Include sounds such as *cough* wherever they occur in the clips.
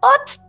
От!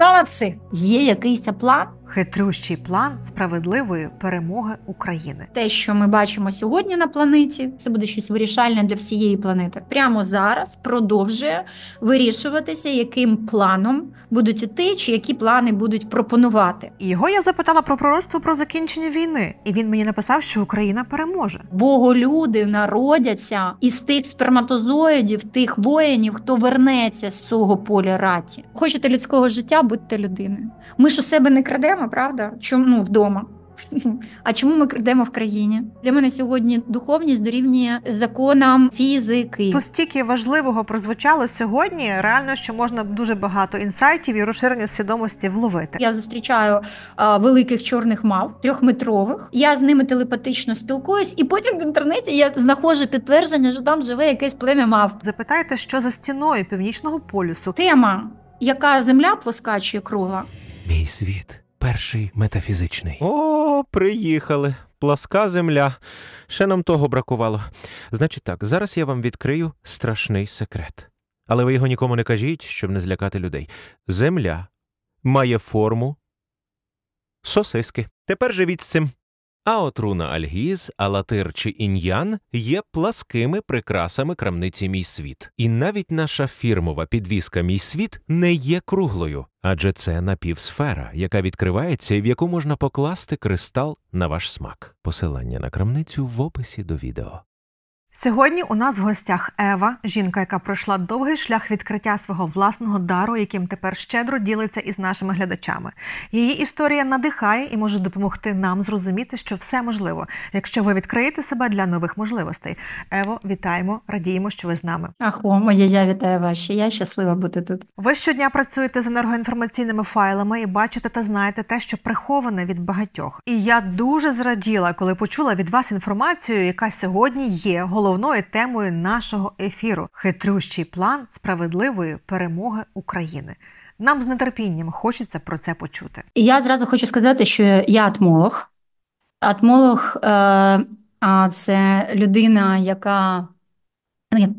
Молодці! Є якийсь план, Хитрющий план справедливої перемоги України. Те, що ми бачимо сьогодні на планеті, це буде щось вирішальне для всієї планети. Прямо зараз продовжує вирішуватися, яким планом будуть іти, чи які плани будуть пропонувати. І його я запитала про пророцтво про закінчення війни, і він мені написав, що Україна переможе. Боголюди народяться із тих сперматозоїдів, тих воїнів, хто вернеться з цього поля раті. Хочете людського життя, будьте людиною. Ми ж у себе не крадемо крадемо, правда? Чому ну, вдома? *laughs* А чому ми крадемо в країні? Для мене сьогодні духовність дорівнює законам фізики. Тут стільки важливого прозвучало сьогодні. Реально, що можна дуже багато інсайтів і розширення свідомості вловити. Я зустрічаю а, великих чорних мав, трьохметрових. Я з ними телепатично спілкуюсь, і потім в інтернеті я знаходжу підтвердження, що там живе якесь плем'я мав. Запитайте, що за стіною північного полюсу тема, яка земля плоска чи кругла? Мій світ перший метафізичний. О, приїхали. Пласка земля. Ще нам того бракувало. Значить так, зараз я вам відкрию страшний секрет. Але ви його нікому не кажіть, щоб не злякати людей. Земля має форму сосиски. Тепер живіть з цим а отруна Альгіз, Алатир чи Ін'ян є пласкими прикрасами крамниці мій світ. І навіть наша фірмова підвіска Мій світ не є круглою, адже це напівсфера, яка відкривається і в яку можна покласти кристал на ваш смак. Посилання на крамницю в описі до відео. Сьогодні у нас в гостях Ева, жінка, яка пройшла довгий шлях відкриття свого власного дару, яким тепер щедро ділиться із нашими глядачами. Її історія надихає і може допомогти нам зрозуміти, що все можливо, якщо ви відкриєте себе для нових можливостей. Ево, вітаємо, радіємо, що ви з нами. Ахо, моє я вітаю вас. Ще я щаслива бути тут. Ви щодня працюєте з енергоінформаційними файлами і бачите та знаєте те, що приховане від багатьох. І я дуже зраділа, коли почула від вас інформацію, яка сьогодні є головою головною темою нашого ефіру хитрющий план справедливої перемоги України. Нам з нетерпінням хочеться про це почути. І Я зразу хочу сказати, що я атмолог. Атмолог е- це людина, яка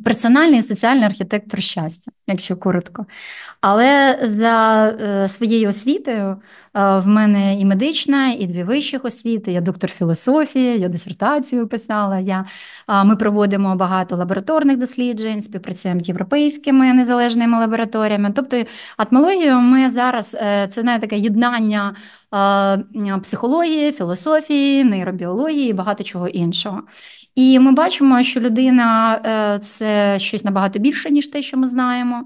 персональний і соціальний архітектор щастя, якщо коротко. Але за е, своєю освітою е, в мене і медична, і дві вищих освіти. Я доктор філософії, я дисертацію писала. Я, Ми проводимо багато лабораторних досліджень, співпрацюємо з європейськими незалежними лабораторіями. Тобто, атмологію ми зараз е, це знає таке єднання психології, філософії, нейробіології і багато чого іншого. І ми бачимо, що людина е, це щось набагато більше, ніж те, що ми знаємо,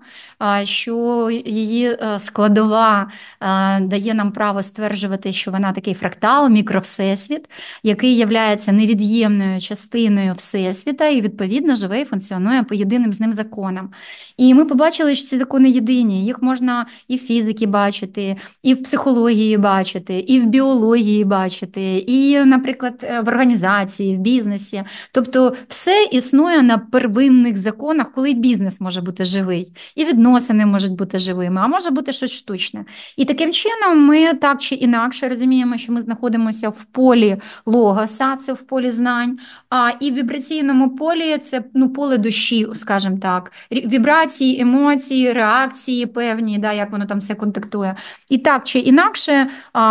що її е, складова е, дає нам право стверджувати, що вона такий фрактал, мікровсесвіт, який є невід'ємною частиною всесвіта і, відповідно, живе і функціонує по єдиним з ним законам. І ми побачили, що ці закони єдині. Їх можна і в фізиці бачити, і в психології бачити, і в біології бачити, і, наприклад, в організації, в бізнесі. Тобто, все існує на первинних законах, коли бізнес може бути живий, і відносини можуть бути живими, а може бути щось штучне. І таким чином ми так чи інакше розуміємо, що ми знаходимося в полі логоса, це в полі знань, а і в вібраційному полі це ну поле душі, скажімо так, вібрації, емоції, реакції певні, да, як воно там все контактує. І так чи інакше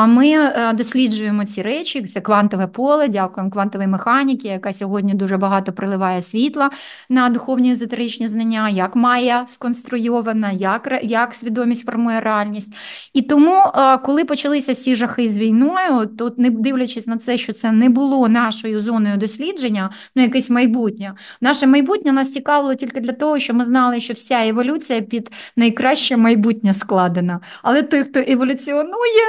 ми е, досліджуємо ці речі, це квантове поле, дякуємо квантовій механіки, яка сьогодні сьогодні дуже багато приливає світла на духовні езотеричні знання, як Майя сконструйована, як як свідомість формує реальність. І тому, е, коли почалися всі жахи з війною, то не дивлячись на це, що це не було нашою зоною дослідження, ну якесь майбутнє. Наше майбутнє нас цікавило тільки для того, що ми знали, що вся еволюція під найкраще майбутнє складена. Але той, хто еволюціонує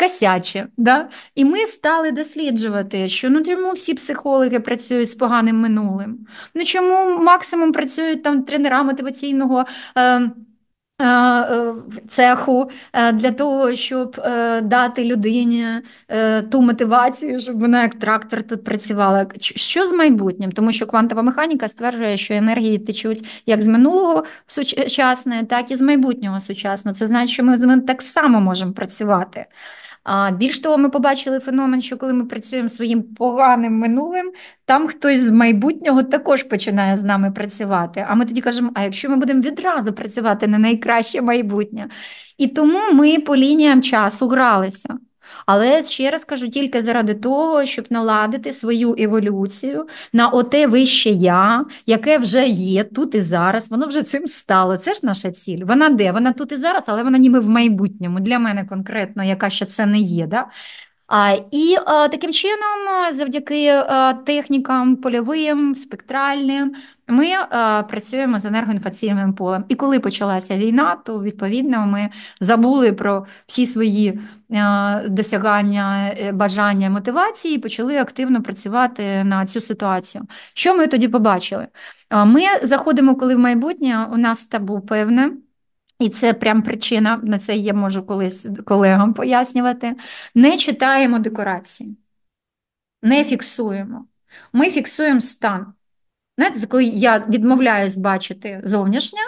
косяче. Да? І ми стали досліджувати, що ну чому всі психологи працюють з поганим минулим. Ну чому максимум працюють там тренера мотиваційного. Е, е Цеху е, для того, щоб е, дати людині ту мотивацію, щоб вона як трактор тут працювала. Що з майбутнім? Тому що квантова механіка стверджує, що енергії течуть як з минулого сучасне, так і з майбутнього сучасне. Це значить, що ми з ним так само можемо працювати. А більш того, ми побачили феномен, що коли ми працюємо своїм поганим минулим, там хтось з майбутнього також починає з нами працювати. А ми тоді кажемо: а якщо ми будемо відразу працювати на найкраще майбутнє? І тому ми по лініям часу гралися. Але ще раз кажу, тільки заради того, щоб наладити свою еволюцію на оте вище я, яке вже є тут і зараз, воно вже цим стало. Це ж наша ціль. Вона де? Вона тут і зараз, але вона ніби в майбутньому. Для мене конкретно, яка ще це не є. Да? І е, таким чином, е, завдяки е, технікам, польовим, спектральним, ми працюємо з енергоінфаційним полем. І коли почалася війна, то відповідно ми забули про всі свої досягання, бажання, мотивації і почали активно працювати на цю ситуацію. Що ми тоді побачили? Ми заходимо, коли в майбутнє у нас табу певне. І це прям причина, на це я можу колись колегам пояснювати. Не читаємо декорації, не фіксуємо. Ми фіксуємо стан. Знаєте, коли я відмовляюсь бачити зовнішнє,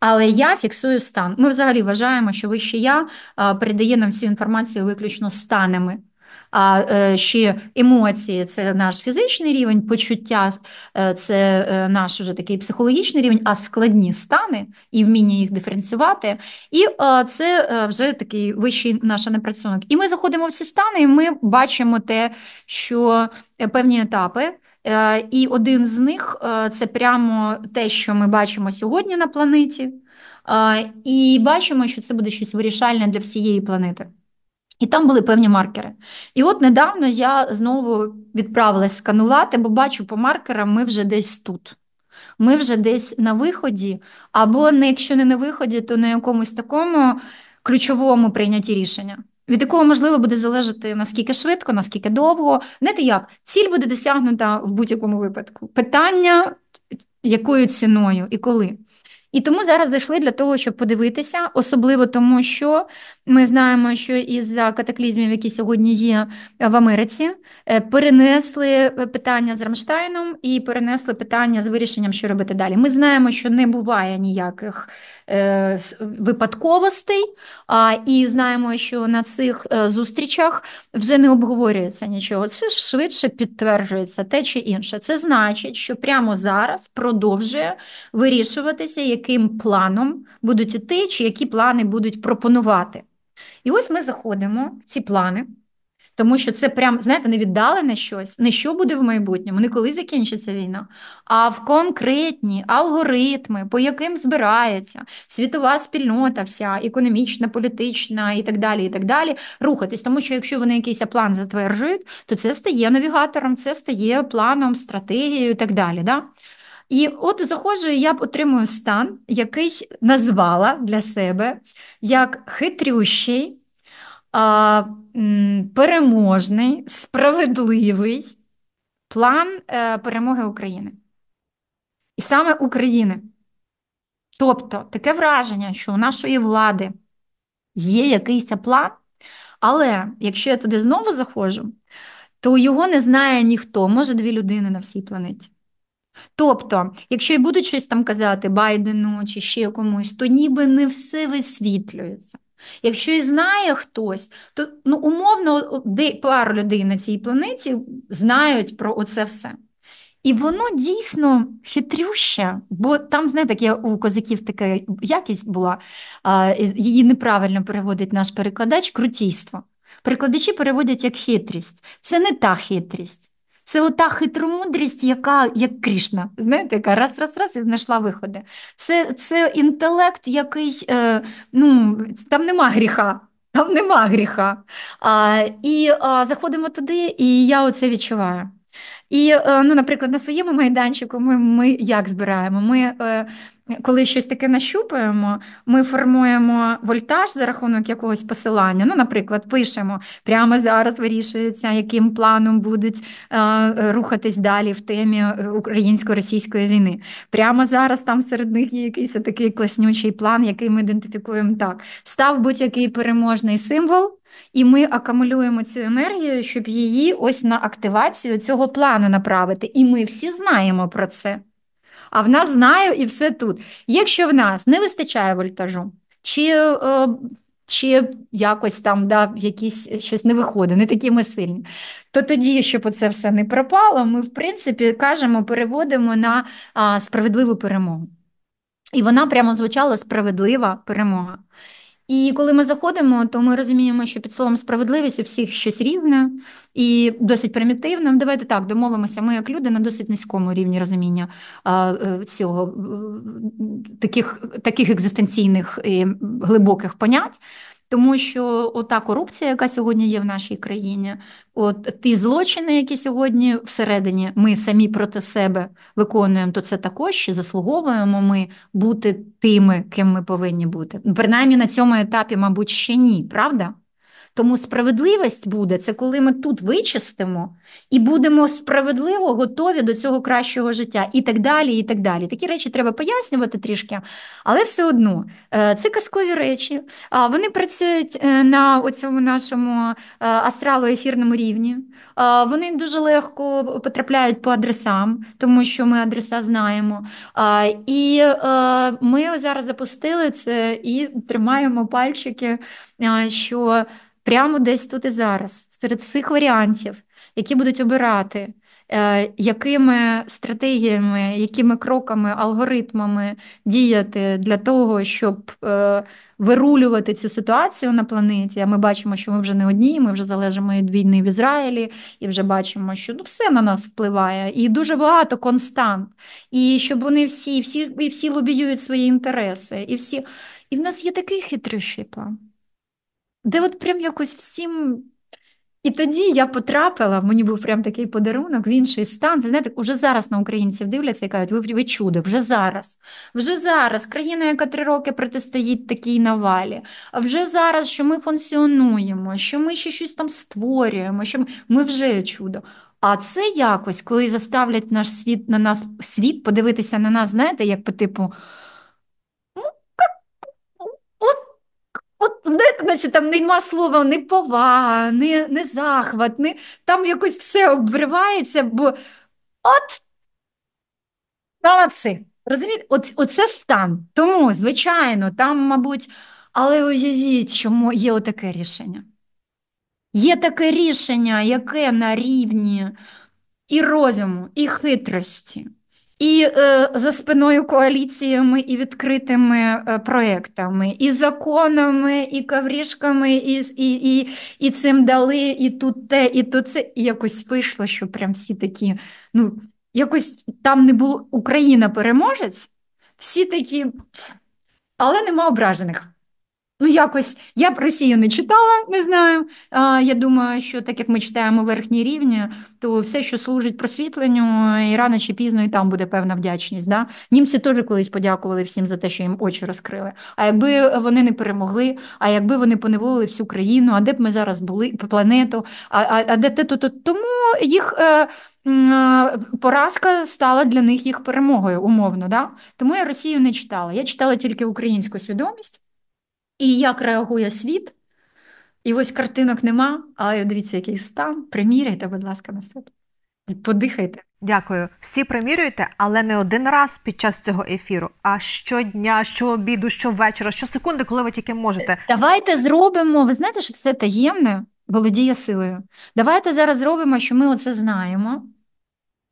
але я фіксую стан. Ми взагалі вважаємо, що вище я передає нам всю інформацію виключно станами а е, ще емоції це наш фізичний рівень, почуття е, це е, наш вже такий психологічний рівень, а складні стани і вміння їх диференціювати. І це вже такий вищий наш непрацюнок. І ми заходимо в ці стани, і ми бачимо те, що певні етапи. І один з них це прямо те, що ми бачимо сьогодні на планеті, і бачимо, що це буде щось вирішальне для всієї планети. І там були певні маркери. І от недавно я знову відправилась сканувати, бо бачу, по маркерам ми вже десь тут. Ми вже десь на виході, або якщо не на виході, то на якомусь такому ключовому прийнятті рішення, від якого можливо буде залежати наскільки швидко, наскільки довго. Знаєте як, ціль буде досягнута в будь-якому випадку. Питання, якою ціною і коли. І тому зараз зайшли для того, щоб подивитися, особливо тому, що ми знаємо, що із за катаклізмів, які сьогодні є е, в Америці, е, перенесли е, питання з Рамштайном і перенесли питання з вирішенням, що робити далі. Ми знаємо, що не буває ніяких випадковостей, А і знаємо, що на цих зустрічах вже не обговорюється нічого. Це швидше підтверджується те чи інше. Це значить, що прямо зараз продовжує вирішуватися, яким планом будуть іти, чи які плани будуть пропонувати. І ось ми заходимо в ці плани, тому що це прям, знаєте, не віддалене щось, не що буде в майбутньому, не коли закінчиться війна, а в конкретні алгоритми, по яким збирається світова спільнота, вся економічна, політична і так далі, і так далі, рухатись. Тому що якщо вони якийсь план затверджують, то це стає навігатором, це стає планом, стратегією і так далі. Да? І от заходжу, і я отримую стан, який назвала для себе як хитрющий, переможний, справедливий план е, перемоги України. І саме України. Тобто таке враження, що у нашої влади є якийсь план, але якщо я туди знову заходжу, то його не знає ніхто, може дві людини на всій планеті. Тобто, якщо і будуть щось там казати Байдену чи ще комусь, то ніби не все висвітлюється. Якщо і знає хтось, то ну, умовно пару людей на цій планеті знають про це все. І воно дійсно хитрюще, бо там, знаєте, я у козаків така якість була, її неправильно переводить наш перекладач крутійство. Перекладачі переводять як хитрість. Це не та хитрість. Це ота хитромудрість, яка як Крішна, знаєте, яка раз, раз, раз і знайшла виходи. Це це інтелект, який е, ну, там нема гріха. Там нема гріха. А, І а, заходимо туди, і я оце відчуваю. І, е, ну, наприклад, на своєму майданчику ми ми як збираємо? Ми е, коли щось таке нащупуємо, ми формуємо вольтаж за рахунок якогось посилання. Ну, наприклад, пишемо прямо зараз вирішується, яким планом будуть е, рухатись далі в темі е, українсько-російської війни. Прямо зараз там серед них є якийсь такий класнючий план, який ми ідентифікуємо так. Став будь-який переможний символ. І ми акумулюємо цю енергію, щоб її ось на активацію цього плану направити. І ми всі знаємо про це а в нас знаю і все тут. Якщо в нас не вистачає вольтажу, чи е, чи якось там да, якісь е, щось не виходить, не такі ми сильні, то тоді, щоб це все не пропало, ми, в принципі, кажемо, переводимо на а, справедливу перемогу. І вона прямо звучала справедлива перемога. І коли ми заходимо, то ми розуміємо, що під словом справедливість у всіх щось різне і досить примітивне. Ну, давайте так домовимося. Ми, як люди, на досить низькому рівні розуміння цього е, е, таких таких екзистенційних і глибоких понять. Тому що ота корупція, яка сьогодні є в нашій країні, от ті злочини, які сьогодні всередині ми самі проти себе виконуємо, то це також що заслуговуємо ми бути тими, ким ми повинні бути. Принаймні на цьому етапі, мабуть, ще ні, правда? Тому справедливість буде це, коли ми тут вичистимо і будемо справедливо готові до цього кращого життя, і так далі. і так далі. Такі речі треба пояснювати трішки, але все одно е, це казкові речі. Вони працюють е, на цьому нашому е, астрало-ефірному рівні. Вони дуже легко потрапляють по адресам, тому що ми адреса знаємо. І ми зараз запустили це і тримаємо пальчики, що прямо десь тут і зараз, серед всіх варіантів, які будуть обирати, е, якими стратегіями, якими кроками, алгоритмами діяти для того, щоб е, вирулювати цю ситуацію на планеті. А ми бачимо, що ми вже не одні, ми вже залежимо від війни в Ізраїлі, і вже бачимо, що ну, все на нас впливає, і дуже багато констант. І щоб вони всі, всі і всі лобіюють свої інтереси, і всі. І в нас є такий хитрющий план де от прям якось всім. І тоді я потрапила, мені був прям такий подарунок в інший стан. Ви знаєте, вже зараз на українців дивляться і кажуть, ви ви чудо, вже зараз. Вже зараз країна, яка три роки протистоїть такій навалі. Вже зараз, що ми функціонуємо, що ми ще щось там створюємо, що ми, ми вже чудо. А це якось, коли заставлять наш світ на нас світ подивитися на нас, знаєте, як по типу знаєте, наче там нема слова, не повага, не не захват, не... там якось все обривається, бо от молодці. Розумієте, от, оце стан. Тому, звичайно, там, мабуть, але уявіть, чому є отаке рішення. Є таке рішення, яке на рівні і розуму, і хитрості, і е, за спиною коаліціями і відкритими е, проектами, і законами, і каврішками, і і, і, і цим дали, і тут те, і тут це. І якось вийшло, що прям всі такі. Ну, якось там не було Україна переможець, всі такі, але нема ображених. Ну, якось я б Росію не читала, не знаю. А, Я думаю, що так як ми читаємо верхні рівні, то все, що служить просвітленню, і рано чи пізно і там буде певна вдячність. Да? Німці теж колись подякували всім за те, що їм очі розкрили. А якби вони не перемогли, а якби вони поневолили всю країну, а де б ми зараз були планету, а а, а де те, то, то тому їх. Е, Поразка стала для них їх перемогою умовно, да тому я Росію не читала. Я читала тільки українську свідомість і як реагує світ. І ось картинок нема, але дивіться, який стан. Приміряйте, будь ласка, на себе. Подихайте. Дякую. Всі примірюєте, але не один раз під час цього ефіру, а щодня, що щообіду, щовечора, щосекунди, коли ви тільки можете. Давайте зробимо. Ви знаєте, що все таємне володіє силою. Давайте зараз зробимо, що ми оце знаємо.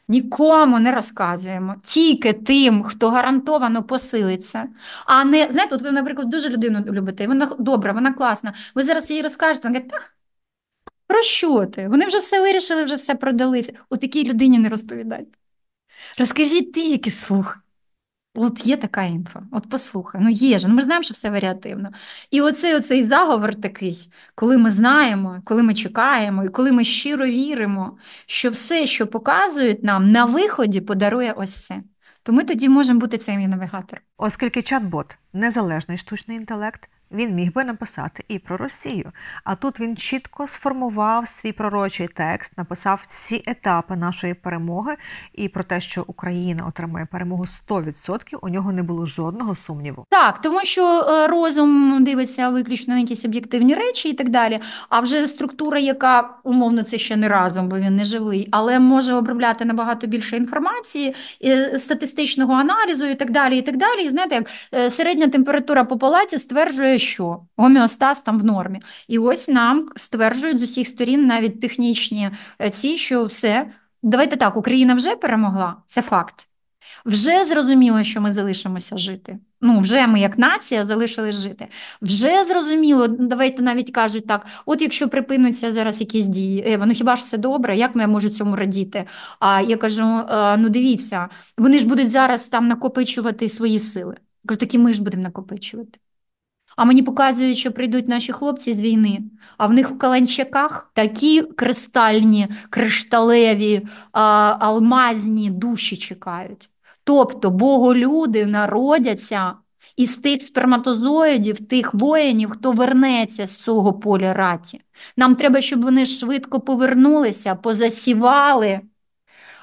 Нікому не розказуємо, тільки тим, хто гарантовано посилиться. А не знаєте, от ви, наприклад, дуже людину любите, вона добра, вона класна. Ви зараз їй розкажете, вона каже, та про що ти? Вони вже все вирішили, вже все продали. У такій людині не розповідайте. Розкажіть ти, які слухають. От є така інфа, от послухай, ну є ж, ну ми знаємо, що все варіативно. І оцей оцей заговор такий, коли ми знаємо, коли ми чекаємо, і коли ми щиро віримо, що все, що показують нам, на виході подарує ось це. То ми тоді можемо бути цим і навігатором. Оскільки чат-бот незалежний штучний інтелект, він міг би написати і про Росію. А тут він чітко сформував свій пророчий текст, написав всі етапи нашої перемоги, і про те, що Україна отримає перемогу 100%, у нього не було жодного сумніву. Так, тому що е, розум дивиться виключно на якісь об'єктивні речі і так далі. А вже структура, яка умовно це ще не разом, бо він не живий, але може обробляти набагато більше інформації, е, статистичного аналізу і так далі. І так далі. І знаєте, як е, середня температура по палаті стверджує що гомеостаз там в нормі. І ось нам стверджують з усіх сторін навіть технічні е, ці, що все. Давайте так, Україна вже перемогла, це факт. Вже зрозуміло, що ми залишимося жити. Ну, вже ми, як нація, залишились жити. Вже зрозуміло, давайте навіть кажуть так: от якщо припинуться зараз якісь дії, е, ну хіба ж це добре? Як ми можу цьому радіти? А я кажу: ну дивіться, вони ж будуть зараз там накопичувати свої сили. Я кажу, такі ми ж будемо накопичувати. А мені показують, що прийдуть наші хлопці з війни, а в них в каланчаках такі кристальні, кришталеві, а, алмазні душі чекають. Тобто боголюди народяться із тих сперматозоїдів, тих воїнів, хто вернеться з цього поля раті. Нам треба, щоб вони швидко повернулися, позасівали.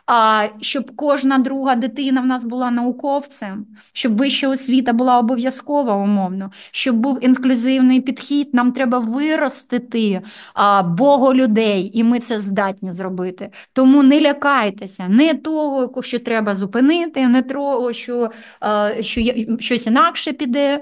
А щоб кожна друга дитина в нас була науковцем, щоб вища освіта була обов'язкова умовно, щоб був інклюзивний підхід. Нам треба виростити Богу людей, і ми це здатні зробити. Тому не лякайтеся, не того, що треба зупинити, не того, що що щось інакше піде.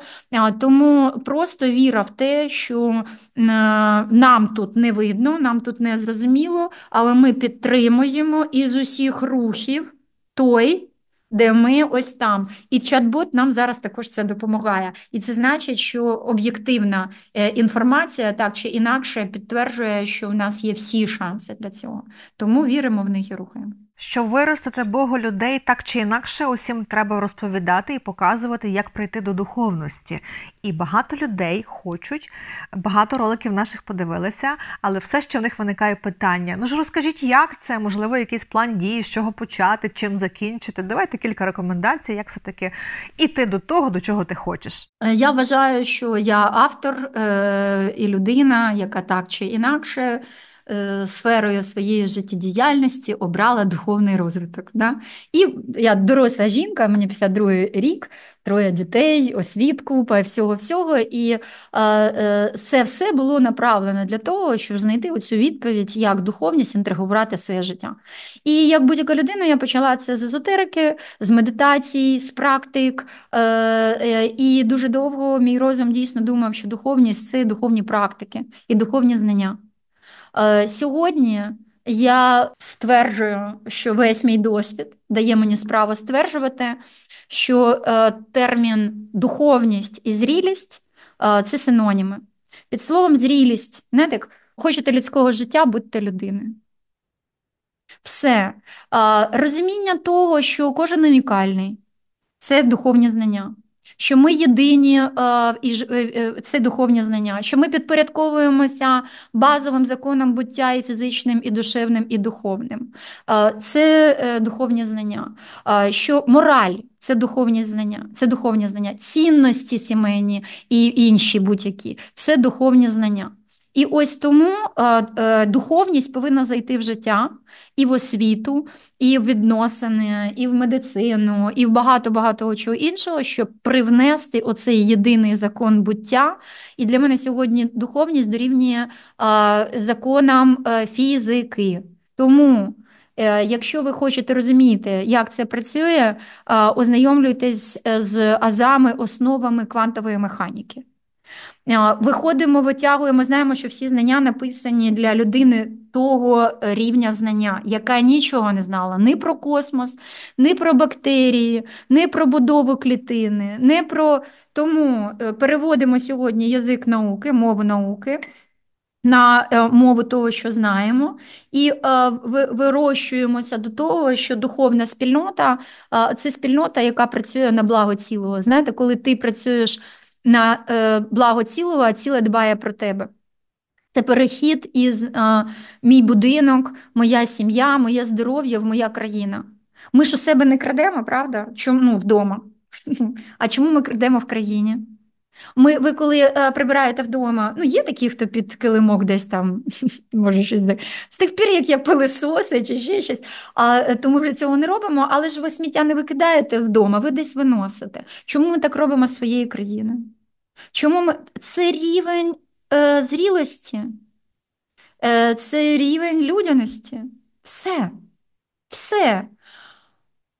Тому просто віра в те, що нам тут не видно, нам тут не зрозуміло, але ми підтримуємо і з усіх всіх рухів той, де ми ось там. І чат-бот нам зараз також це допомагає. І це значить, що об'єктивна е, інформація так чи інакше підтверджує, що в нас є всі шанси для цього. Тому віримо в них і рухаємо. Щоб виростити Богу людей так чи інакше, усім треба розповідати і показувати, як прийти до духовності. І багато людей хочуть, багато роликів наших подивилися, але все ще в них виникає питання. Ну ж розкажіть, як це, можливо, якийсь план дії, з чого почати, чим закінчити. Давайте кілька рекомендацій, як все-таки іти до того, до чого ти хочеш. Е, я вважаю, що я автор е- і людина, яка так чи інакше. Е, сферою своєї життєдіяльності обрала духовний розвиток. Да? І я доросла жінка, мені 52 рік, троє дітей, освітку, всього всього. І е, е, це все було направлено для того, щоб знайти оцю відповідь, як духовність інтригувати своє життя. І як будь-яка людина, я почала це з езотерики, з медитацій, з практик. І дуже довго мій розум дійсно думав, що духовність це духовні практики і духовні знання. Е, сьогодні я стверджую, що весь мій досвід дає мені справу стверджувати, що е, термін духовність і зрілість е, це синоніми. Під словом, зрілість, не так хочете людського життя, будьте людиною. Все. Розуміння того, що кожен унікальний, це духовні знання що ми єдині е, і е, е, це духовні знання, що ми підпорядковуємося базовим законам буття і фізичним, і душевним, і духовним. Це духовні знання, що мораль. Це духовні знання, це духовні знання, цінності сімейні і інші будь-які, це духовні знання. І ось тому е, е, духовність повинна зайти в життя і в освіту, і в відносини, і в медицину, і в багато багато чого іншого, щоб привнести оцей єдиний закон буття. І для мене сьогодні духовність дорівнює е, законам фізики. Тому. Якщо ви хочете розуміти, як це працює, ознайомлюйтесь з азами, основами квантової механіки. Виходимо, витягуємо, знаємо, що всі знання написані для людини того е, рівня знання, яка нічого не знала ні про космос, ні про бактерії, ні про будову клітини, ні про тому е, переводимо сьогодні язик науки, мову науки. На е, мову того, що знаємо, і вирощуємося до того, що духовна спільнота це спільнота, яка працює на благо цілого. Знаєте, коли ти працюєш на е, благо цілого, а ціле дбає про тебе. Це перехід із е, мій будинок, моя сім'я, моє здоров'я в моя країна. Ми ж у себе не крадемо, правда? Чому ну, вдома? *laughs* А чому ми крадемо в країні? Ми, Ви коли а, е, прибираєте вдома, ну є такі, хто під килимок десь там, *laughs* може щось так. З тих пір, як я пилисоси чи ще щось, а, е, то ми вже цього не робимо, але ж ви сміття не викидаєте вдома, ви десь виносите. Чому ми так робимо з своєю країною? Чому ми... Це рівень е, зрілості, е, це рівень людяності. Все. Все.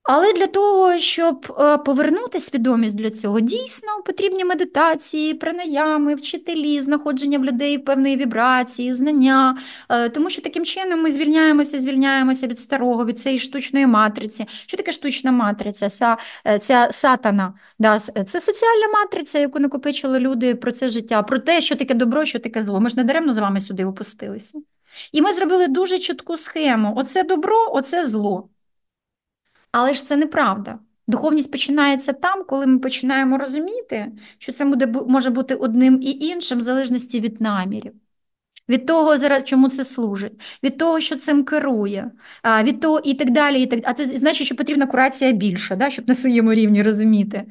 Але для того, щоб е, повернути свідомість для цього, дійсно потрібні медитації, пранаями, вчителі, знаходження в людей певної вібрації, знання, е, тому що таким чином ми звільняємося, звільняємося від старого, від цієї штучної матриці. Що таке штучна матриця? Са, е, Ця сатана. Да, Це соціальна матриця, яку накопичили люди про це життя, про те, що таке добро, що таке зло. Ми ж не даремно з вами сюди опустилися. І ми зробили дуже чітку схему: оце добро, оце зло. Але ж це неправда. Духовність починається там, коли ми починаємо розуміти, що це буде, може бути одним і іншим, в залежності від намірів, від того, чому це служить, від того, що цим керує, від того і так далі. І так А це значить, що потрібна курація більша, да, щоб на своєму рівні розуміти.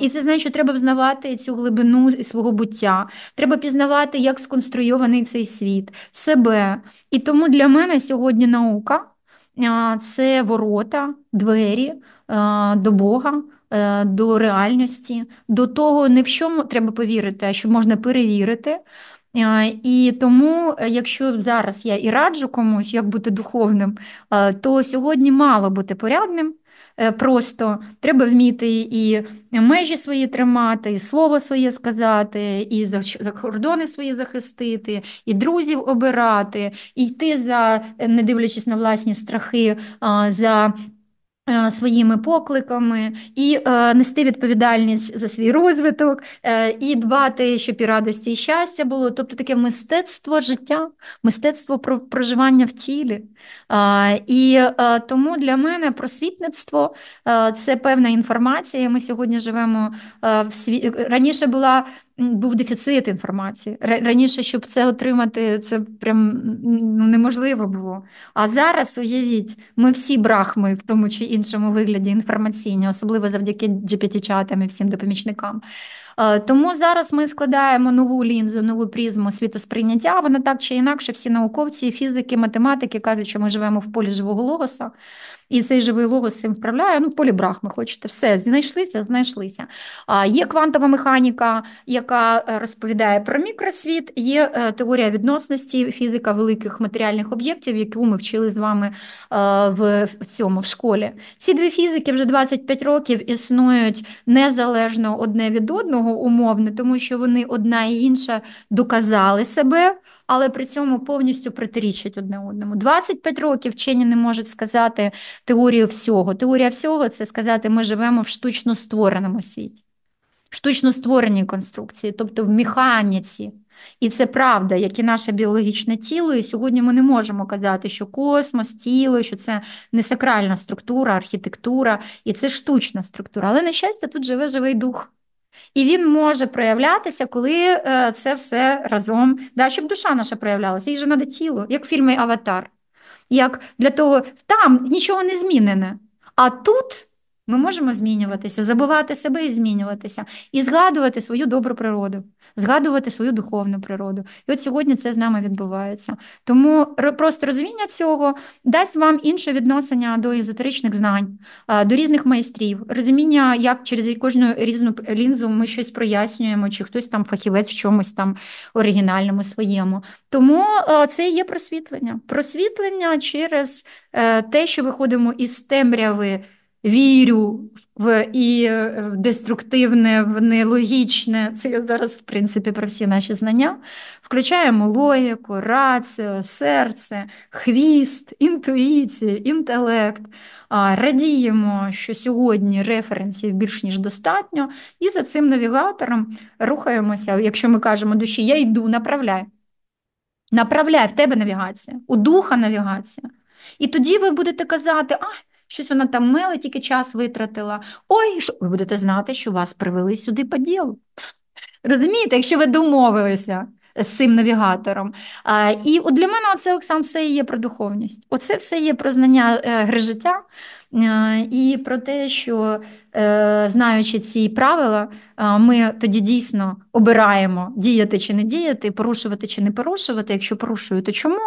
І це значить, що треба взнавати цю глибину свого буття, треба пізнавати, як сконструйований цей світ, себе. І тому для мене сьогодні наука це ворота, двері е, до Бога, е, до реальності, до того, не в що треба повірити, а що можна перевірити. Е, і тому, якщо зараз я і раджу комусь, як бути духовним, то сьогодні мало бути порядним. Е, просто. Треба вміти і межі свої тримати, і слово своє сказати, і за кордони свої захистити, і друзів обирати, і йти за, не дивлячись на власні страхи, за Е, своїми покликами і е, нести відповідальність за свій розвиток, е, і дбати, щоб і радості, і щастя було. Тобто таке мистецтво життя, мистецтво проживання в тілі. і тому для мене просвітництво це певна інформація. Ми сьогодні живемо в світі. Раніше була був дефіцит інформації. Раніше, щоб це отримати, це прям ну, неможливо було. А зараз, уявіть, ми всі брахми в тому чи іншому вигляді інформаційні, особливо завдяки GPT-чатам і всім допомічникам. Е, тому зараз ми складаємо нову лінзу, нову призму світосприйняття. Вона так чи інакше, всі науковці, фізики, математики кажуть, що ми живемо в полі живого логоса і цей живий логос цим вправляє. Ну, полі брахми хочете, все знайшлися, знайшлися. А є квантова механіка, яка е, розповідає про мікросвіт, є е, теорія відносності, фізика великих матеріальних об'єктів, яку ми вчили з вами е, в цьому в школі. Ці дві фізики вже 25 років існують незалежно одне від одного умовно, тому що вони одна і інша доказали себе але при цьому повністю протирічать одне одному. 25 років вчені не можуть сказати теорію всього. Теорія всього це сказати, ми живемо в штучно створеному світі, штучно створеній конструкції, тобто в механіці. І це правда, як і наше біологічне тіло, і сьогодні ми не можемо казати, що космос, тіло, що це не сакральна структура, архітектура, і це штучна структура. Але, на щастя, тут живе живий дух. І він може проявлятися, коли е, це все разом, да, щоб душа наша проявлялася, їй же треба тіло, як в фільмі Аватар. Як для того, там нічого не змінене. А тут ми можемо змінюватися, забувати себе і змінюватися, і згадувати свою добру природу, згадувати свою духовну природу. І от сьогодні це з нами відбувається. Тому просто розуміння цього дасть вам інше відношення до езотеричних знань, до різних майстрів, розуміння, як через кожну різну лінзу ми щось прояснюємо, чи хтось там фахівець в чомусь там оригінальному своєму. Тому це є просвітлення. Просвітлення через е, те, що виходимо із темряви вірю в і е, в деструктивне, в нелогічне. Це я зараз, в принципі, про всі наші знання. Включаємо логіку, рацію, серце, хвіст, інтуїцію, інтелект. Радіємо, що сьогодні референсів більш ніж достатньо, і за цим навігатором рухаємося. Якщо ми кажемо душі, я йду, направляй. Направляй в тебе навігація, у духа навігація. І тоді ви будете казати, а щось вона там мила, тільки час витратила. Ой, що ви будете знати, що вас привели сюди по ділу. Розумієте, якщо ви домовилися з цим навігатором. І от для мене це Оксан все є про духовність. Оце все є про знання е, гри життя. Е, і про те, що е, знаючи ці правила, е, ми тоді дійсно обираємо діяти чи не діяти, порушувати чи не порушувати. Якщо порушую, то чому?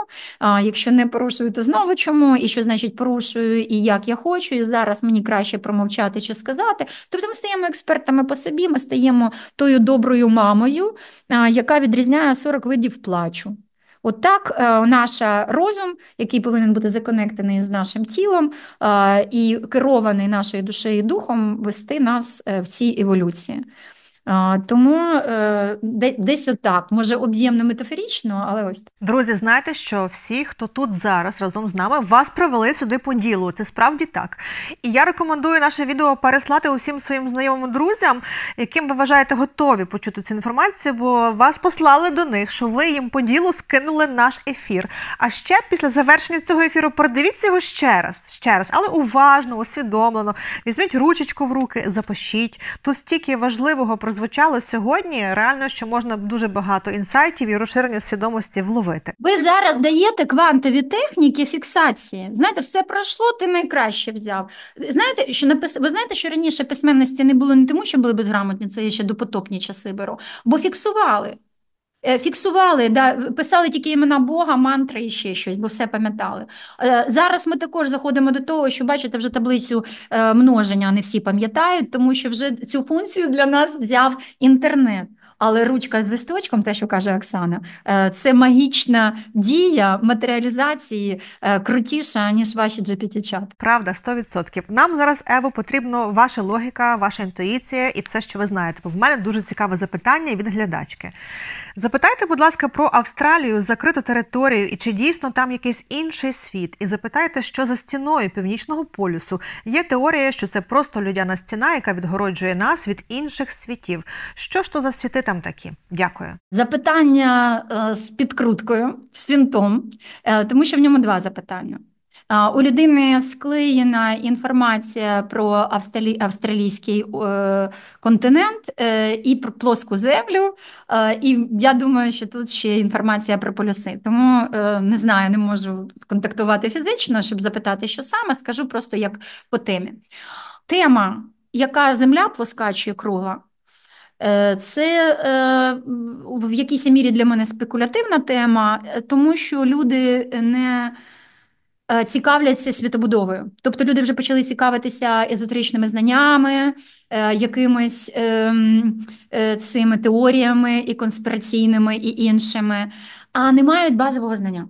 Якщо не порушую, то знову чому, і що значить порушую, і як я хочу, і зараз мені краще промовчати чи сказати. Тобто ми стаємо експертами по собі, ми стаємо тою доброю мамою, яка відрізняє 40 видів плачу. От так е, наш розум, який повинен бути законектений з нашим тілом е, і керований нашою душею і духом, вести нас е, в цій еволюції. Тому е, десь отак, може об'ємно метафорічно, але ось друзі, знайте, що всі, хто тут зараз разом з нами, вас привели сюди по ділу. Це справді так. І я рекомендую наше відео переслати усім своїм знайомим друзям, яким ви вважаєте готові почути цю інформацію, бо вас послали до них, що ви їм по ділу скинули наш ефір. А ще після завершення цього ефіру передивіться його ще раз, ще раз, але уважно, усвідомлено. Візьміть ручечку в руки, запишіть. Тут стільки важливого про прозвучало сьогодні, реально що можна дуже багато інсайтів і розширення свідомості вловити. Ви зараз даєте квантові техніки фіксації. Знаєте, все пройшло, ти найкраще взяв. Знаєте, що напис... ви знаєте, що раніше письменності не було не тому, що були безграмотні, це я ще допотопні часи беру, бо фіксували. Е, фіксували, да, писали тільки імена Бога, мантри і ще щось, бо все пам'ятали. Е, зараз ми також заходимо до того, що бачите, вже таблицю е, множення не всі пам'ятають, тому що вже цю функцію для нас взяв інтернет. Але ручка з листочком, те, що каже Оксана, е, це магічна дія матеріалізації е, крутіша, ніж ваші GPT-чат. Правда, 100%. Нам зараз, Еву, потрібно ваша логіка, ваша інтуїція і все, що ви знаєте. Бо в мене дуже цікаве запитання від глядачки. Запитайте, будь ласка, про Австралію, закриту територію і чи дійсно там якийсь інший світ? І запитайте, що за стіною північного полюсу є теорія, що це просто людяна стіна, яка відгороджує нас від інших світів. Що ж то за світи? там такі? Дякую. Запитання е, з підкруткою, з фінтом, е, тому що в ньому два запитання. Е, у людини склеєна інформація про австралі... австралійський континент і про плоску землю. І я думаю, що тут ще інформація про полюси. Тому не знаю, не можу контактувати фізично, щоб запитати, що саме, скажу просто як по темі. Тема, яка земля плоска чи кругла, Е, це е, в якійсь мірі для мене спекулятивна тема, е, тому що люди не цікавляться світобудовою. Тобто люди вже почали цікавитися езотеричними знаннями, якимись ем, цими теоріями і конспіраційними і іншими, а не мають базового знання.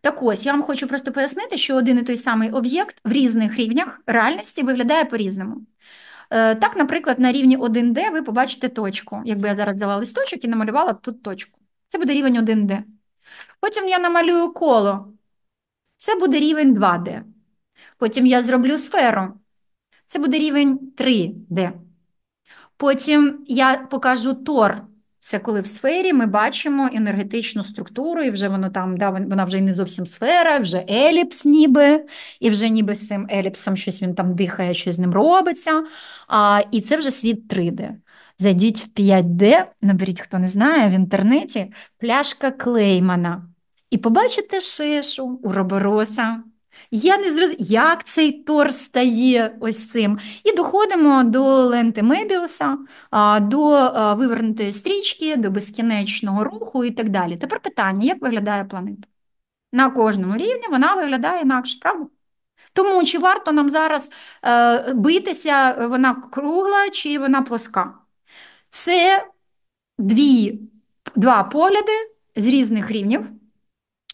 Так ось я вам хочу просто пояснити, що один і той самий об'єкт в різних рівнях реальності виглядає по-різному. Е, так, наприклад, на рівні 1D ви побачите точку. Якби я зараз взяла листочок і намалювала тут точку. Це буде рівень 1D. Потім я намалюю коло. Це буде рівень 2D. Потім я зроблю сферу. Це буде рівень 3D. Потім я покажу тор. Це коли в сфері ми бачимо енергетичну структуру, і вже воно там да, вона вже і не зовсім сфера, вже еліпс, ніби, і вже ніби з цим еліпсом щось він там дихає, щось з ним робиться. А, І це вже світ 3D. Зайдіть в 5D, наберіть, хто не знає, в інтернеті пляшка Клеймана. І побачите шишу, у робороса. Я не зрозуміла, як цей тор стає ось цим. І доходимо до ленти Мебіуса, до вивернутої стрічки, до безкінечного руху і так далі. Тепер питання: як виглядає планета? На кожному рівні вона виглядає інакше, правда? Тому чи варто нам зараз е, битися, вона кругла чи вона плоска? Це дві, два погляди з різних рівнів.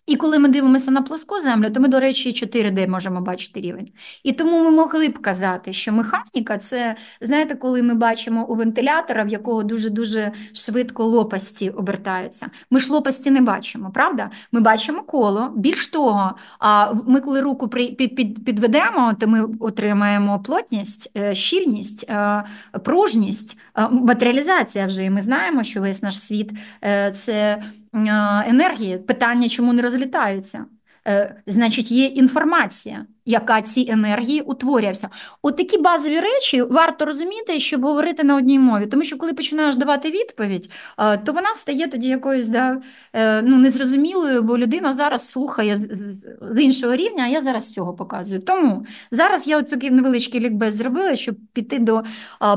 І коли ми дивимося на плоску землю, то ми, до речі, 4D можемо бачити рівень. І тому ми могли б казати, що механіка це, знаєте, коли ми бачимо у вентилятора, в якого дуже-дуже швидко лопасті обертаються. Ми ж лопасті не бачимо, правда? Ми бачимо коло. Більш того, А ми, коли руку при підведемо, то ми отримаємо плотність, е, щільність, е, пружність, е, матеріалізація вже. І ми знаємо, що весь наш світ це. Е, енергії. Питання, чому не розлітаються? Е, значить, є інформація яка ці енергії утворюється. От такі базові речі варто розуміти, щоб говорити на одній мові. Тому що, коли починаєш давати відповідь, е, то вона стає тоді якоюсь да, е, ну, незрозумілою, бо людина зараз слухає з іншого рівня, а я зараз цього показую. Тому зараз я оцю невеличкий лікбез зробила, щоб піти до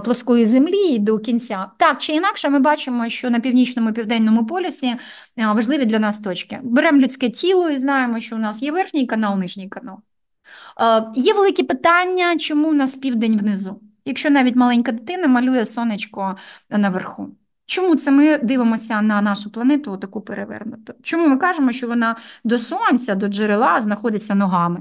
плоскої землі і до кінця. Так чи інакше, ми бачимо, що на північному і південному полюсі е, важливі для нас точки. Беремо людське тіло і знаємо, що у нас є верхній канал, нижній канал. Е, є великі питання, чому у нас південь внизу, якщо навіть маленька дитина малює сонечко наверху. Чому це ми дивимося на нашу планету таку перевернуту? Чому ми кажемо, що вона до сонця, до джерела знаходиться ногами?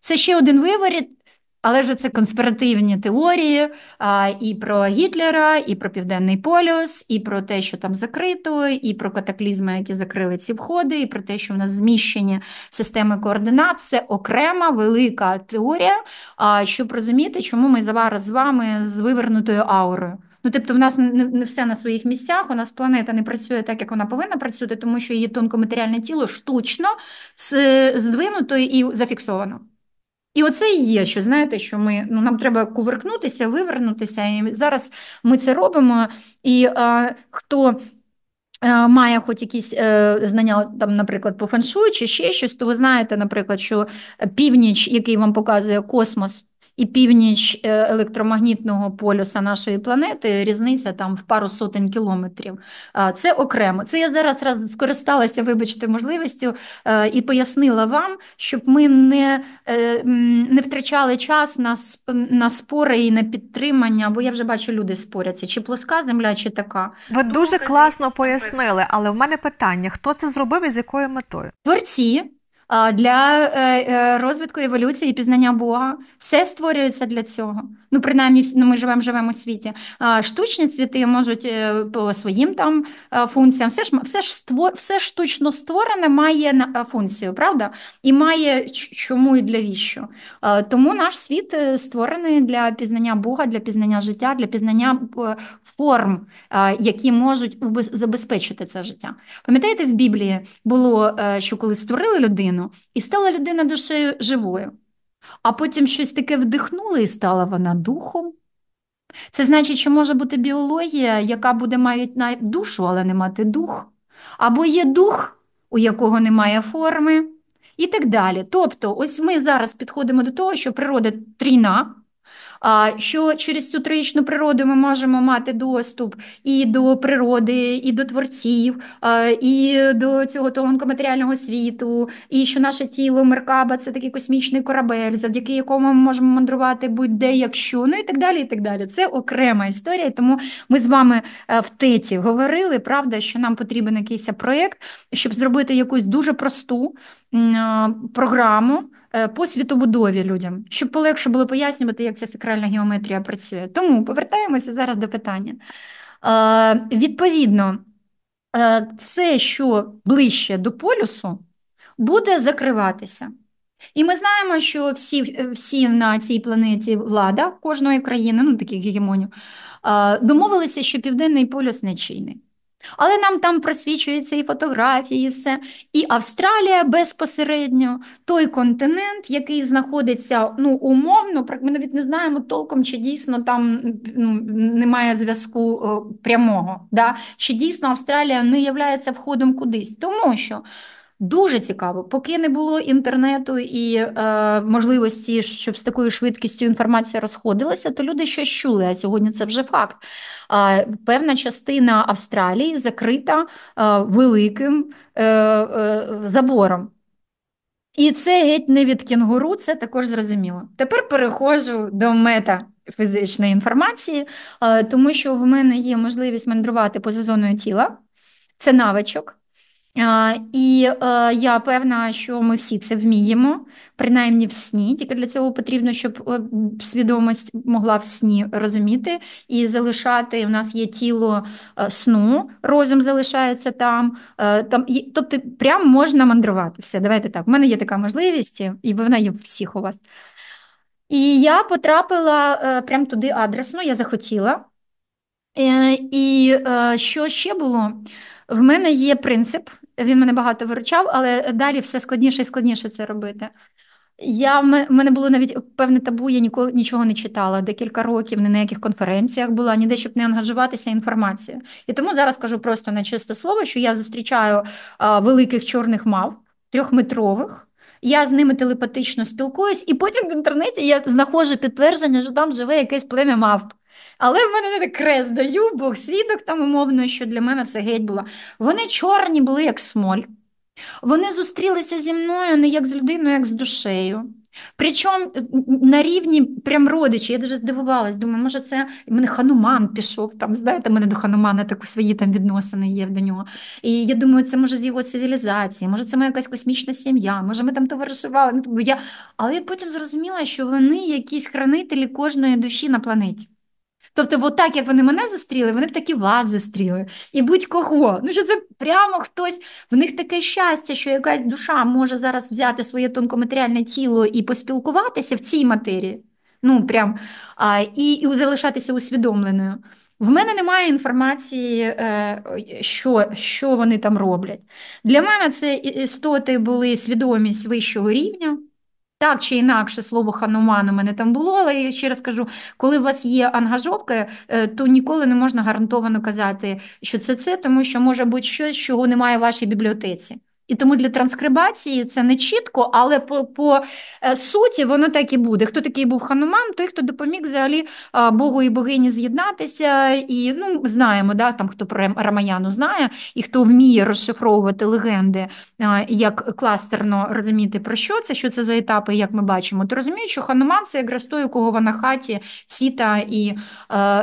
Це ще один виворіт але ж це конспіративні теорії а, і про Гітлера, і про Південний Полюс, і про те, що там закрито, і про катаклізми, які закрили ці входи, і про те, що в нас зміщення системи координат. Це окрема велика теорія. А щоб розуміти, чому ми зараз з вами з вивернутою аурою. Ну, тобто, в нас не все на своїх місцях, у нас планета не працює так, як вона повинна працювати, тому що її тонкоматеріальне тіло штучно здвинуто і зафіксовано. І оце і є, що знаєте, що ми ну нам треба кувиркнутися, вивернутися. І зараз ми це робимо. І а, хто а, має хоч якісь а, е, знання, там, наприклад, по феншуй чи ще щось, то ви знаєте, наприклад, що північ, який вам показує космос і північ е, електромагнітного полюса нашої планети різниця там в пару сотень кілометрів. Це окремо. Це я зараз раз скористалася, вибачте, можливістю е, і пояснила вам, щоб ми не е, не втрачали час на на спори і на підтримання, бо я вже бачу, люди споряться чи плоска земля, чи така. Ви дуже класно пояснили, але в мене питання: хто це зробив і з якою метою? Творці для е, е, розвитку еволюції і пізнання Бога. Все створюється для цього ну принаймні ну, ми живемо живемо у світі. Штучні цвіти можуть е, по своїм там е, функціям, все ж все ж створ, все штучно створене має е, функцію, правда? І має чому і для віщо. Тому наш світ створений для пізнання Бога, для пізнання життя, для пізнання форм, які можуть забезпечити це життя. Пам'ятаєте, в Біблії було, що коли створили людину, і стала людина душею живою. А потім щось таке вдихнуло і стала вона духом. Це значить, що може бути біологія, яка буде мати душу, але не мати дух, або є дух, у якого немає форми, і так далі. Тобто, ось ми зараз підходимо до того, що природа трійна, що через цю троїчну природу ми можемо мати доступ і до природи, і до творців, і до цього тонкоматеріального світу, і що наше тіло Меркаба це такий космічний корабель, завдяки якому ми можемо мандрувати будь-де, якщо ну і так далі. і так далі. Це окрема історія. Тому ми з вами е, в теті говорили, правда, що нам потрібен якийсь проєкт, щоб зробити якусь дуже просту програму. Е, по світобудові людям, щоб полегше було пояснювати, як ця сакральна геометрія працює. Тому повертаємося зараз до питання. Е, відповідно, е, все, що ближче до полюсу, буде закриватися. І ми знаємо, що всі всі на цій планеті влада кожної країни, ну таких гегемонів, домовилися, що південний полюс не чийний. Але нам там просвічуються і фотографії, і все. І Австралія безпосередньо той континент, який знаходиться ну, умовно, ми навіть не знаємо толком, чи дійсно там ну, немає зв'язку е, прямого, да? чи дійсно Австралія не являється входом кудись. Тому що Дуже цікаво, поки не було інтернету і е, можливості, щоб з такою швидкістю інформація розходилася, то люди щось чули. А сьогодні це вже факт. Е, певна частина Австралії закрита е, великим е, е, забором. І це геть не від кінгуру, це також зрозуміло. Тепер переходжу до мета фізичної інформації, е, тому що в мене є можливість мандрувати поза зоною тіла, це навичок. І е, я певна, що ми всі це вміємо, принаймні в сні. Тільки для цього потрібно, щоб е, свідомість могла в сні розуміти і залишати. У нас є тіло е, сну, розум залишається там. Там тобто, прям можна мандрувати. Все, давайте так. У мене є така можливість, і вона є всіх у вас. І я потрапила прямо туди адресно, я захотіла. І що ще було? В мене є принцип, він мене багато виручав, але далі все складніше і складніше це робити. Я, в мене було навіть певне табу, я ніколи нічого не читала декілька років, не на яких конференціях була, ніде щоб не ангажуватися інформацією. І тому зараз кажу просто на чисте слово, що я зустрічаю а, великих чорних мав, трьохметрових. Я з ними телепатично спілкуюсь, і потім в інтернеті я знаходжу підтвердження, що там живе якесь плем'я мавп. Але в мене не так крест даю, Бог, свідок там умовно, що для мене це геть було. Вони чорні були, як смоль. Вони зустрілися зі мною не як з людиною, як з душею. Причому е, на рівні прям родичі, я дуже здивувалась, думаю, може, це мене хануман пішов, там, знаєте, мене до ханумана так свої там відносини є до нього. І я думаю, це може з його цивілізації, може, це моя якась космічна сім'я, може ми там товаришували. Ну, тобто я... Але я потім зрозуміла, що вони якісь хранителі кожної душі на планеті. Тобто, так як вони мене зустріли, вони б такі вас зустріли. І будь-кого. Ну що це прямо хтось, в них таке щастя, що якась душа може зараз взяти своє тонкоматеріальне тіло і поспілкуватися в цій матерії, ну прям а, і, і залишатися усвідомленою. В мене немає інформації, е, що що вони там роблять. Для мене це істоти були свідомість вищого рівня. Так чи інакше слово хануман у мене там було, але я ще раз кажу, коли у вас є ангажовка, е, то ніколи не можна гарантовано казати, що це це, тому що може бути щось, чого немає в вашій бібліотеці. І тому для транскрибації це не чітко, але по по е, суті воно так і буде. Хто такий був хануман, той, хто допоміг взагалі Богу і богині з'єднатися. І ну, знаємо, да, там хто про Рамаяну знає і хто вміє розшифровувати легенди, як кластерно розуміти про що це, що це за етапи, як ми бачимо, то розуміють, що хануман це якраз той, у кого в хаті сіта і е,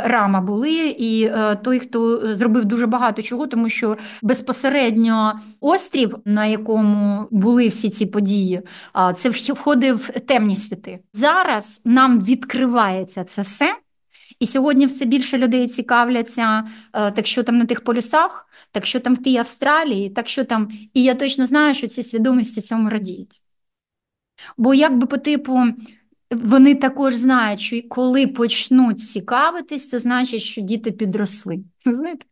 рама були, і е, той, хто е, зробив дуже багато чого, тому що безпосередньо острів на якому були всі ці події, це входив в темні світи. Зараз нам відкривається це все. І сьогодні все більше людей цікавляться, е, так що там на тих полюсах, так що там в тій Австралії, так що там, і я точно знаю, що ці свідомості цьому радіють. Бо якби по типу вони також знають, що коли почнуть цікавитись, це значить, що діти підросли. *laughs* Знаєте?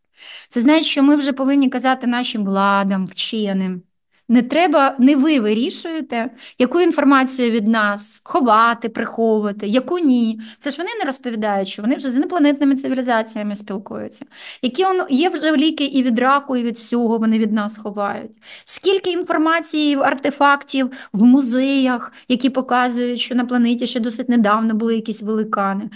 Це значить, що ми вже повинні казати нашим владам, вченим. Не треба, не ви вирішуєте, яку інформацію від нас ховати, приховувати, яку ні. Це ж вони не розповідають, що вони вже з інопланетними цивілізаціями спілкуються. Які он є вже ліки і від раку, і від всього вони від нас ховають. Скільки інформації, артефактів в музеях, які показують, що на планеті ще досить недавно були якісь великани.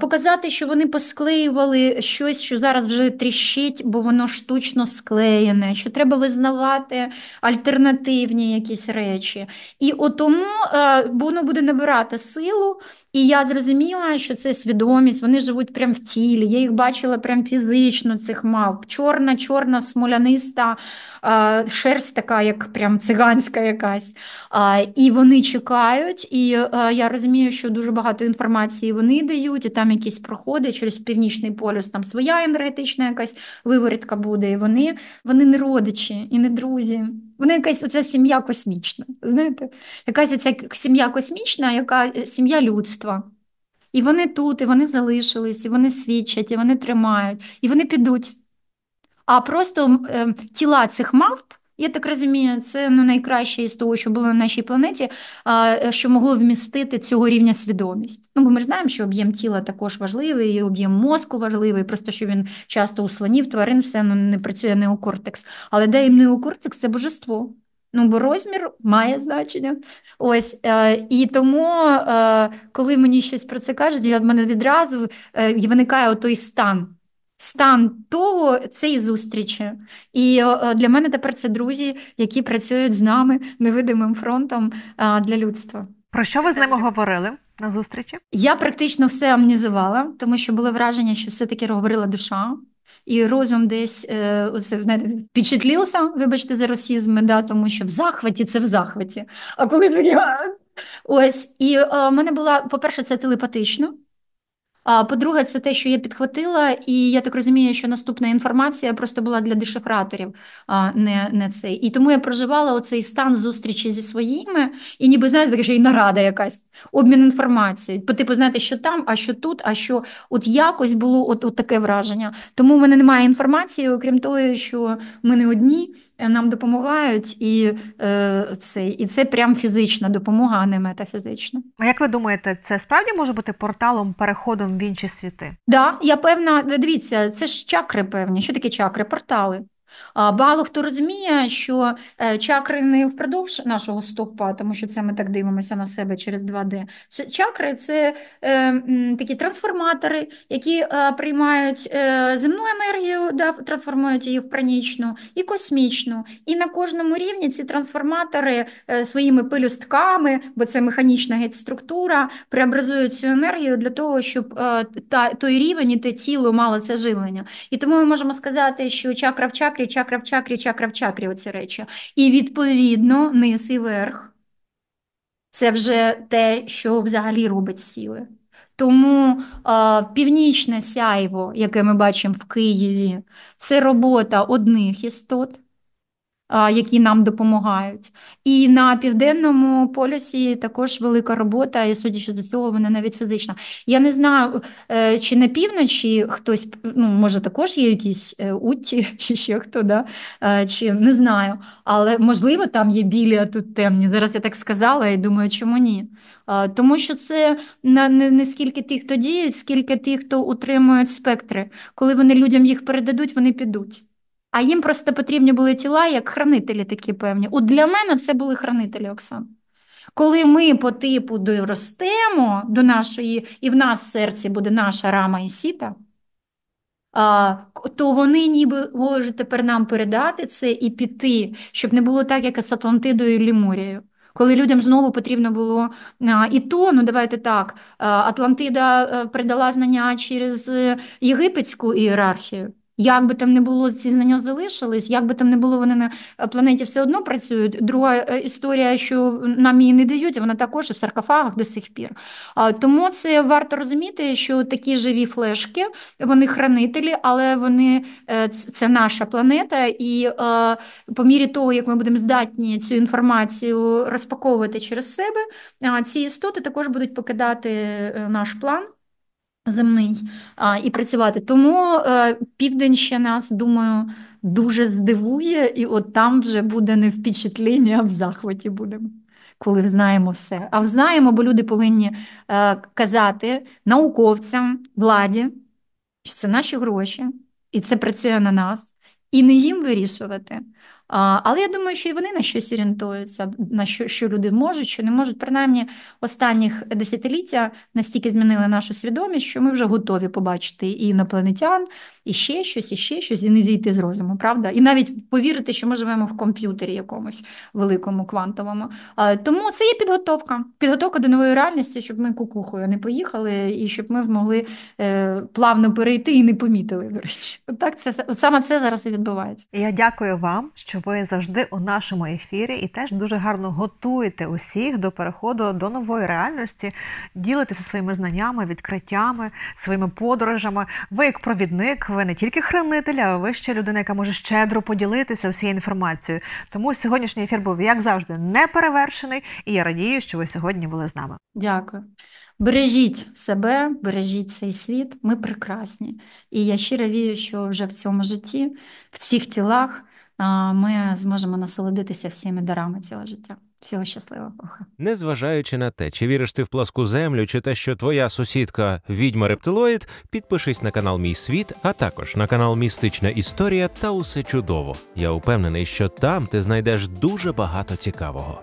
Показати, що вони посклеювали щось, що зараз вже тріщить, бо воно штучно склеєне, що треба визнавати альтернативу альтернативні якісь речі. І отому е, воно буде набирати силу. І я зрозуміла, що це свідомість, вони живуть прямо в тілі. Я їх бачила прям фізично, цих мавп. Чорна, чорна, смоляниста е, шерсть, така, як прям циганська якась. І вони чекають. І е, я розумію, що дуже багато інформації вони дають, і там якісь проходи через північний полюс, там своя енергетична якась виворітка буде. І вони, вони не родичі і не друзі. Вони якась оця сім'я космічна. знаєте, Якась оця сім'я космічна, яка е, сім'я людства. І вони тут, і вони залишились, і вони свідчать, і вони тримають, і вони підуть. А просто е, тіла цих мавп я так розумію, це ну, найкраще із того, що було на нашій планеті, що могло вмістити цього рівня свідомість. Ну, бо ми ж знаємо, що об'єм тіла також важливий, і об'єм мозку важливий, просто що він часто у слонів, тварин все ну, не працює неокортекс. Але де їм неокортекс це божество. Ну, бо розмір має значення. Ось е, і тому, е, коли мені щось про це кажуть, я в мене відразу е, виникає той стан стан того цієї зустрічі. І е, е, для мене тепер це друзі, які працюють з нами невидимим фронтом для людства. Про що ви з ними говорили? На зустрічі я практично все амнізувала, тому що були враження, що все таки говорила душа, і розум десь е, оце, знаєте, підчетлівся, Вибачте за росізм, да, тому що в захваті це в захваті. А коли ось і е, мене була по перше, це телепатично. По-друге, це те, що я підхватила, і я так розумію, що наступна інформація просто була для дешифраторів, а не не цей. І тому я проживала оцей стан зустрічі зі своїми, і ніби знаєте, така і нарада якась обмін інформацією. По типу, знаєте, що там, а що тут, а що от якось було от, от таке враження. Тому в мене немає інформації, окрім того, що ми не одні. Е, нам допомагають, і е, це і це прям фізична допомога, а не метафізична. А як ви думаєте, це справді може бути порталом, переходом в інші світи? Так, да, я певна, дивіться, це ж чакри певні. Що таке чакри? Портали. Багато хто розуміє, що е, чакри не впродовж нашого стовпа, тому що це ми так дивимося на себе через 2D. Чакри це е, такі трансформатори, які е, приймають земну енергію, да, трансформують її в пранічну і космічну. І на кожному рівні ці трансформатори своїми пилюстками, бо це механічна геть структура, преобразують цю енергію для того, щоб та той рівень і те тіло мало це живлення. І тому ми можемо сказати, що чакра в чакрі чакрі, чакра в чакрі, чакра в чакрі оці речі. І відповідно низ і верх. Це вже те, що взагалі робить сіли. Тому а, північне сяйво, яке ми бачимо в Києві, це робота одних істот які нам допомагають. І на південному полюсі також велика робота, і судячи з усього, вона навіть фізична. Я не знаю, е, чи на півночі хтось, ну, може, також є якісь е, утті, *laughs* чи ще хто, да? Е, чи не знаю. Але можливо, там є білі, а тут темні. Зараз я так сказала і думаю, чому ні? Тому що це не скільки тих, хто діють, скільки тих, хто утримують спектри. Коли вони людям їх передадуть, вони підуть а їм просто потрібні були тіла як хранителі такі певні. От для мене це були хранителі, Оксан. Коли ми по типу доростемо до нашої, і в нас в серці буде наша рама і сіта, то вони ніби можуть тепер нам передати це і піти, щоб не було так, як з Атлантидою і Лімурією. Коли людям знову потрібно було і то, ну давайте так, Атлантида е, передала знання через е, єгипетську ієрархію. Як би там не було, ці знання залишились, як би там не було, вони на е, планеті все одно працюють. Друга е, історія, що нам її не дають, вона також в саркофагах до сих пір. Тому це варто розуміти, що такі живі флешки, вони хранителі, але вони е, це наша планета, і по мірі того, як ми будемо здатні цю інформацію розпаковувати через себе, ці істоти також будуть покидати наш план земний а, і працювати. Тому е, південь ще нас, думаю, дуже здивує, і от там вже буде не впечатлення, а в захваті будемо. Коли знаємо все, а знаємо, бо люди повинні е, казати науковцям, владі, що це наші гроші, і це працює на нас, і не їм вирішувати, але я думаю, що і вони на щось орієнтуються, на що що люди можуть, що не можуть. Принаймні, останніх десятиліття настільки змінили нашу свідомість, що ми вже готові побачити і інопланетян, і ще щось, і ще щось, і не зійти з розуму, правда? І навіть повірити, що ми живемо в комп'ютері якомусь великому квантовому. Тому це є підготовка, підготовка до нової реальності, щоб ми кукухою не поїхали, і щоб ми змогли е, плавно перейти і не помітили. До речі, так це саме це зараз і відбувається. Я дякую вам. що що ви завжди у нашому ефірі і теж дуже гарно готуєте усіх до переходу до нової реальності, ділитеся своїми знаннями, відкриттями, своїми подорожами. Ви як провідник, ви не тільки хранитель, а ви ще людина, яка може щедро поділитися усією інформацією. Тому сьогоднішній ефір був, як завжди, неперевершений, і я радію, що ви сьогодні були з нами. Дякую. Бережіть себе, бережіть цей світ. Ми прекрасні. І я щиро вірю, що вже в цьому житті, в цих тілах ми зможемо насолодитися всіми дарами цього життя. Всього щасливого. Незважаючи на те, чи віриш ти в пласку землю, чи те, що твоя сусідка відьма рептилоїд, підпишись на канал Мій Світ, а також на канал Містична Історія та Усе Чудово. Я упевнений, що там ти знайдеш дуже багато цікавого.